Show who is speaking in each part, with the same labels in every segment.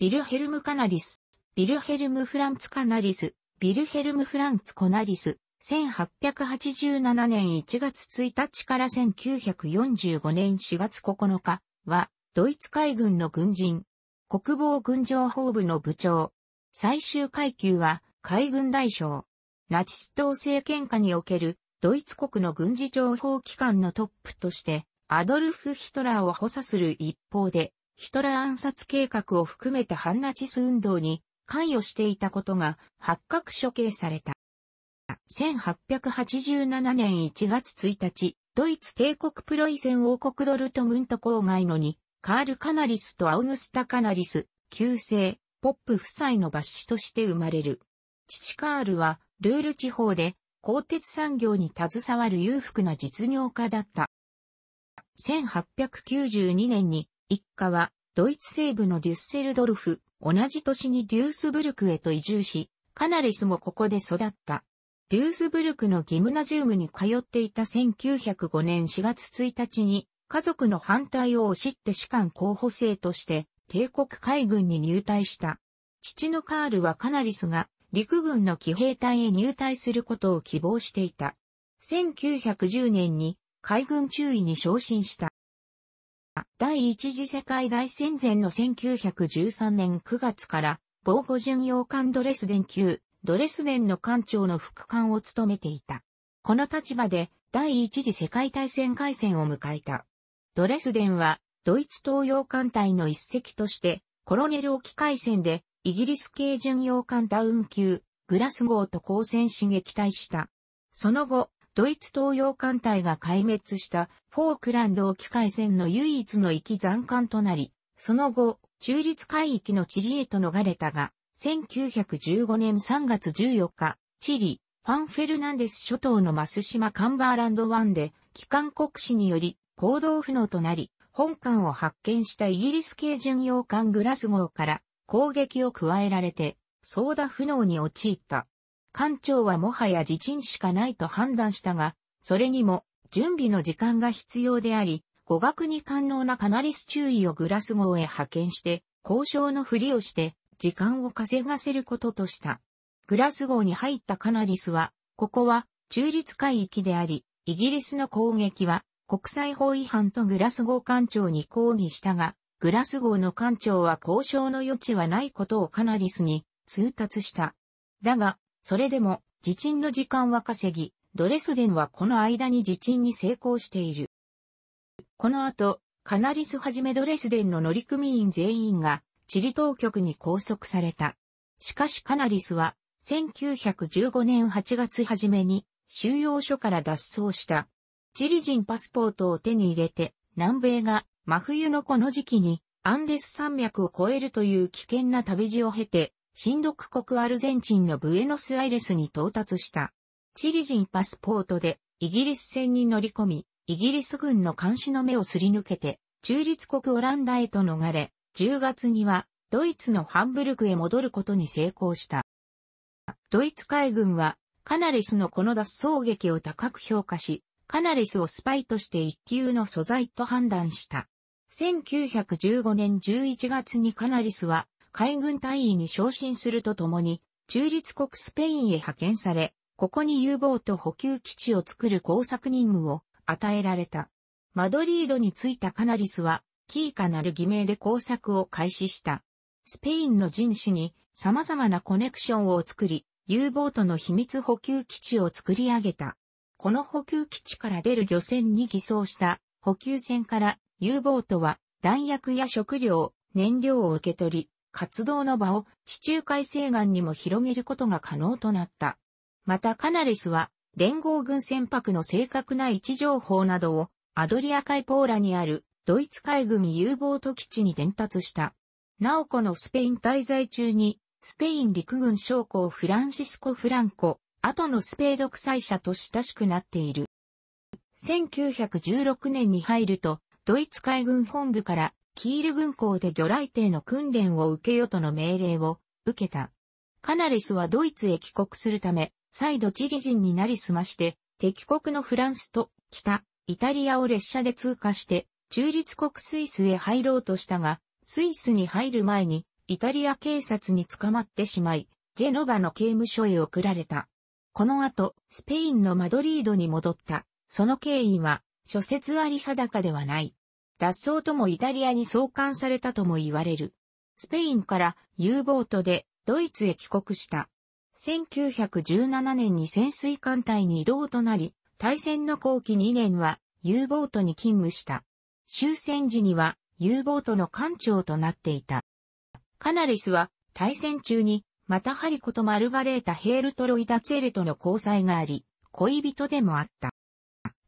Speaker 1: ビルヘルム・カナリス、ビルヘルム・フランツ・カナリス、ビルヘルム・フランツ・コナリス、1887年1月1日から1945年4月9日は、ドイツ海軍の軍人、国防軍情報部の部長、最終階級は海軍大将、ナチス党政権下におけるドイツ国の軍事情報機関のトップとして、アドルフ・ヒトラーを補佐する一方で、ヒトラー暗殺計画を含めた反ナチス運動に関与していたことが発覚処刑された。1887年1月1日、ドイツ帝国プロイセン王国ドルトムント郊外のに、カール・カナリスとアウグスタ・カナリス、旧姓、ポップ夫妻の抜子として生まれる。父カールは、ルール地方で、鋼鉄産業に携わる裕福な実業家だった。1892年に一家は、ドイツ西部のデュッセルドルフ、同じ年にデュースブルクへと移住し、カナリスもここで育った。デュースブルクのギムナジウムに通っていた1905年4月1日に、家族の反対を押しって士官候補生として、帝国海軍に入隊した。父のカールはカナリスが陸軍の騎兵隊へ入隊することを希望していた。1910年に海軍中尉に昇進した。第一次世界大戦前の1913年9月から、防護巡洋艦ドレスデン級、ドレスデンの艦長の副艦を務めていた。この立場で、第一次世界大戦開戦を迎えた。ドレスデンは、ドイツ東洋艦隊の一隻として、コロネル沖海戦で、イギリス系巡洋艦ダウン級、グラス号と交戦し撃退した。その後、ドイツ東洋艦隊が壊滅したフォークランド沖海戦の唯一の域残艦となり、その後、中立海域のチリへと逃れたが、1915年3月14日、チリ、ファン・フェルナンデス諸島のマス島カンバーランド湾で、機関国士により行動不能となり、本艦を発見したイギリス系巡洋艦グラス号から攻撃を加えられて、操舵不能に陥った。官庁はもはや自沈しかないと判断したが、それにも準備の時間が必要であり、語学に官能なカナリス注意をグラス号へ派遣して、交渉のふりをして、時間を稼がせることとした。グラス号に入ったカナリスは、ここは中立海域であり、イギリスの攻撃は国際法違反とグラス号艦長に抗議したが、グラス号の艦長は交渉の余地はないことをカナリスに通達した。だが、それでも、自鎮の時間は稼ぎ、ドレスデンはこの間に自鎮に成功している。この後、カナリスはじめドレスデンの乗組員全員が、チリ当局に拘束された。しかしカナリスは、1915年8月初めに、収容所から脱走した。チリ人パスポートを手に入れて、南米が真冬のこの時期にアンデス山脈を越えるという危険な旅路を経て、新独国アルゼンチンのブエノスアイレスに到達した。チリ人パスポートでイギリス船に乗り込み、イギリス軍の監視の目をすり抜けて、中立国オランダへと逃れ、10月にはドイツのハンブルクへ戻ることに成功した。ドイツ海軍はカナレスのこの脱走劇を高く評価し、カナレスをスパイとして一級の素材と判断した。1915年11月にカナリスは海軍隊員に昇進するとともに、中立国スペインへ派遣され、ここに U ボート補給基地を作る工作任務を与えられた。マドリードに着いたカナリスは、キーカなる偽名で工作を開始した。スペインの人種に様々なコネクションを作り、U ボートの秘密補給基地を作り上げた。この補給基地から出る漁船に偽装した補給船から U ボートは弾薬や食料、燃料を受け取り、活動の場を地中海西岸にも広げることが可能となった。またカナレスは連合軍船舶の正確な位置情報などをアドリア海ポーラにあるドイツ海軍有望と基地に伝達した。なおこのスペイン滞在中にスペイン陸軍将校フランシスコ・フランコ、後のスペード際者と親しくなっている。1916年に入ると、ドイツ海軍本部からキール軍港で魚雷艇の訓練を受けよとの命令を受けた。カナリスはドイツへ帰国するため、再度チリ人になりすまして、敵国のフランスと北、イタリアを列車で通過して、中立国スイスへ入ろうとしたが、スイスに入る前に、イタリア警察に捕まってしまい、ジェノバの刑務所へ送られた。この後、スペインのマドリードに戻った。その経緯は、諸説あり定かではない。脱走ともイタリアに送還されたとも言われる。スペインから U ボートでドイツへ帰国した。1917年に潜水艦隊に移動となり、大戦の後期2年は U ボートに勤務した。終戦時には U ボートの艦長となっていた。カナリスは大戦中にまたハリコとマルガレータ・ヘールトロイダ・ツェレとの交際があり、恋人でもあった。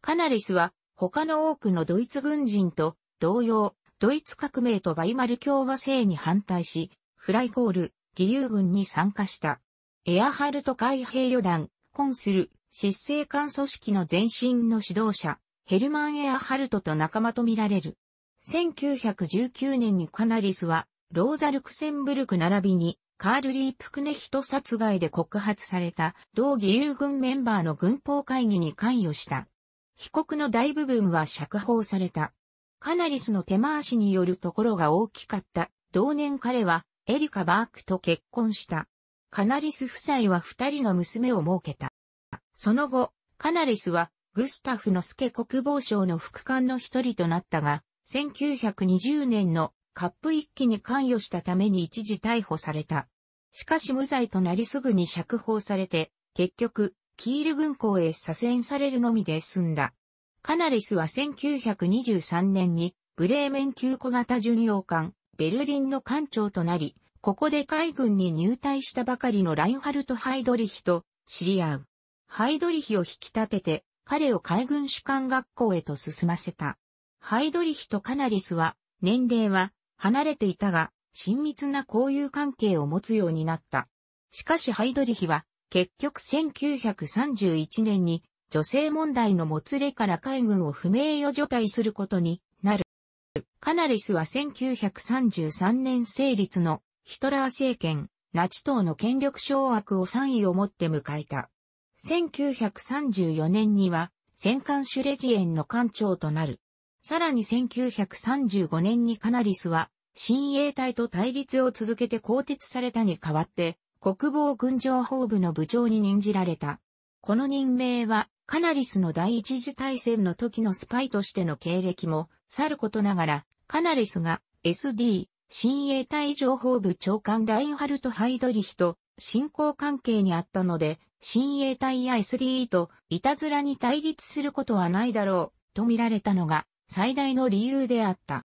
Speaker 1: カナリスは他の多くのドイツ軍人と同様、ドイツ革命とバイマル共和制に反対し、フライコール、義勇軍に参加した。エアハルト海兵旅団、コンスル、執政官組織の前身の指導者、ヘルマン・エアハルトと仲間と見られる。1919年にカナリスは、ローザ・ルクセンブルク並びに、カール・リープクネヒト殺害で告発された、同義勇軍メンバーの軍法会議に関与した。被告の大部分は釈放された。カナリスの手回しによるところが大きかった。同年彼はエリカ・バークと結婚した。カナリス夫妻は二人の娘を設けた。その後、カナリスはグスタフの助国防省の副官の一人となったが、1920年のカップ一揆に関与したために一時逮捕された。しかし無罪となりすぐに釈放されて、結局、キール軍港へ左遷されるのみで済んだ。カナリスは1923年にブレーメン級小型巡洋艦ベルリンの艦長となり、ここで海軍に入隊したばかりのラインハルト・ハイドリヒと知り合う。ハイドリヒを引き立てて、彼を海軍士官学校へと進ませた。ハイドリヒとカナリスは、年齢は離れていたが、親密な交友関係を持つようになった。しかしハイドリヒは、結局1931年に女性問題のもつれから海軍を不名誉除隊することになる。カナリスは1933年成立のヒトラー政権、ナチ党の権力掌握を3位を持って迎えた。1934年には戦艦シュレジエンの艦長となる。さらに1935年にカナリスは新衛隊と対立を続けて更迭されたに代わって国防軍情報部の部長に任じられた。この任命はカナリスの第一次大戦の時のスパイとしての経歴も、さることながら、カナリスが SD、新衛隊情報部長官ラインハルト・ハイドリヒと信仰関係にあったので、新衛隊や SDE といたずらに対立することはないだろう、と見られたのが最大の理由であった。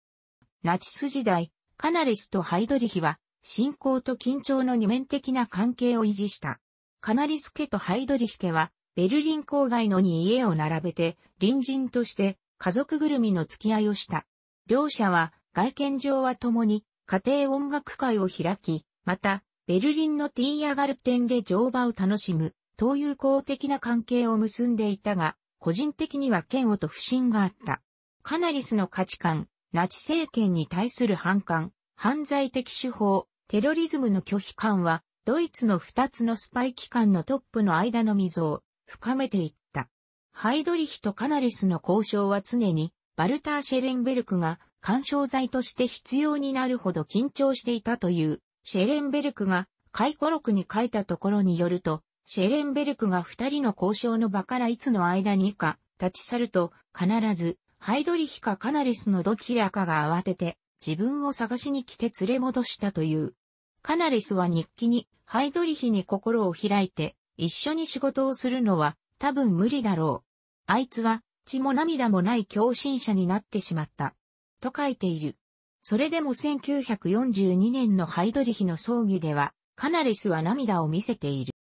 Speaker 1: ナチス時代、カナリスとハイドリヒは、信仰と緊張の二面的な関係を維持した。カナリス家とハイドリヒ家は、ベルリン郊外のに家を並べて、隣人として家族ぐるみの付き合いをした。両者は外見上は共に家庭音楽会を開き、また、ベルリンのティーヤガルテンで乗馬を楽しむ、という公的な関係を結んでいたが、個人的には嫌悪と不信があった。カナリスの価値観、ナチ政権に対する反感、犯罪的手法、テロリズムの拒否感は、ドイツの二つのスパイ機関のトップの間の溝を深めていった。ハイドリヒとカナリスの交渉は常に、バルター・シェレンベルクが干渉剤として必要になるほど緊張していたという、シェレンベルクが回顧録に書いたところによると、シェレンベルクが二人の交渉の場からいつの間にか立ち去ると、必ず、ハイドリヒかカナリスのどちらかが慌てて、自分を探しに来て連れ戻したという。カナリスは日記に、ハイドリヒに心を開いて、一緒に仕事をするのは多分無理だろう。あいつは血も涙もない共振者になってしまった。と書いている。それでも1942年のハイドリヒの葬儀では、カナリスは涙を見せている。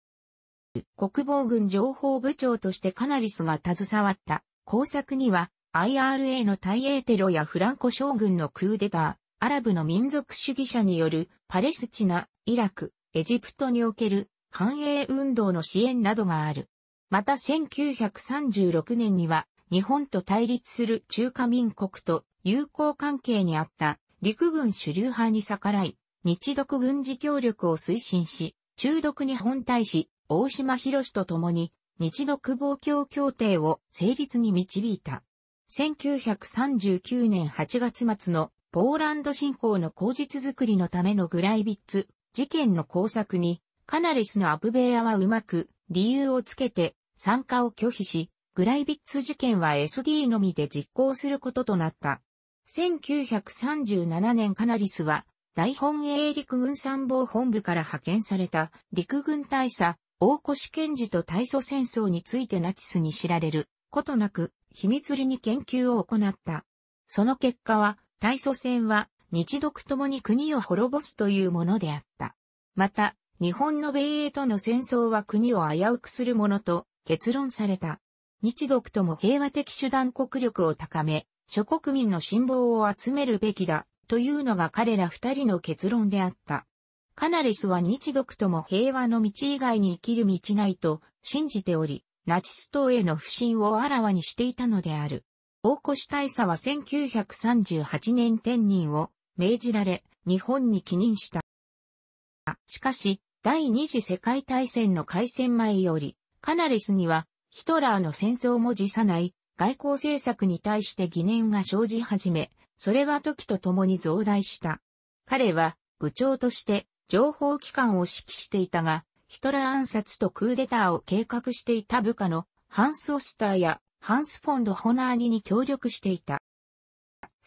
Speaker 1: 国防軍情報部長としてカナリスが携わった工作には、IRA の大英テロやフランコ将軍のクーデター、アラブの民族主義者によるパレスチナ、イラク、エジプトにおける繁栄運動の支援などがある。また1936年には日本と対立する中華民国と友好関係にあった陸軍主流派に逆らい、日独軍事協力を推進し、中独日本大使、大島博士と共に日独防共協定を成立に導いた。1939年8月末のポーランド侵攻の口実づくりのためのグライビッツ事件の工作にカナリスのアブベアはうまく理由をつけて参加を拒否し、グライビッツ事件は SD のみで実行することとなった。1937年カナリスは大本営陸軍参謀本部から派遣された陸軍大佐、大越健治と大祖戦争についてナチスに知られることなく秘密裏に研究を行った。その結果は大祖戦は日独ともに国を滅ぼすというものであった。また、日本の米英との戦争は国を危うくするものと結論された。日独とも平和的手段国力を高め、諸国民の信望を集めるべきだ、というのが彼ら二人の結論であった。カナリスは日独とも平和の道以外に生きる道ないと信じており、ナチス党への不信をあらわにしていたのである。大越大佐は1938年転任を命じられ、日本に帰任した。しかし、第二次世界大戦の開戦前より、カナリスには、ヒトラーの戦争も辞さない、外交政策に対して疑念が生じ始め、それは時とともに増大した。彼は、部長として、情報機関を指揮していたが、ヒトラー暗殺とクーデターを計画していた部下のハンス・オスターやハンス・フォン・ド・ホナーニに協力していた。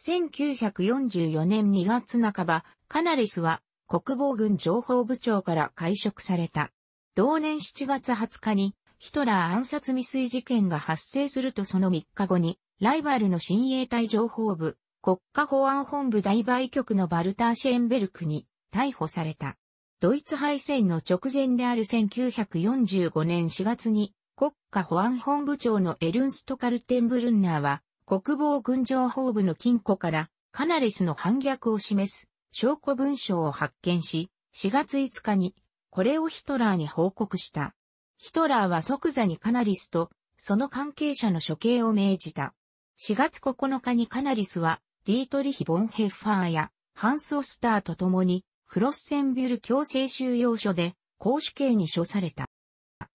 Speaker 1: 1944年2月半ば、カナリスは国防軍情報部長から解職された。同年7月20日にヒトラー暗殺未遂事件が発生するとその3日後に、ライバルの親衛隊情報部、国家保安本部大売局のバルター・シェンベルクに逮捕された。ドイツ敗戦の直前である1945年4月に、国家保安本部長のエルンスト・カルテンブルンナーは、国防軍情報部の金庫からカナレスの反逆を示す証拠文書を発見し、4月5日に、これをヒトラーに報告した。ヒトラーは即座にカナリスと、その関係者の処刑を命じた。4月9日にカナリスは、ディートリヒ・ボンヘッファーや、ハンス・オスターと共に、クロッセンビュル強制収容所で、公主刑に処された。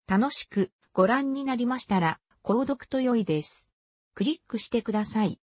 Speaker 1: 楽しくご覧になりましたら、購読と良いです。クリックしてください。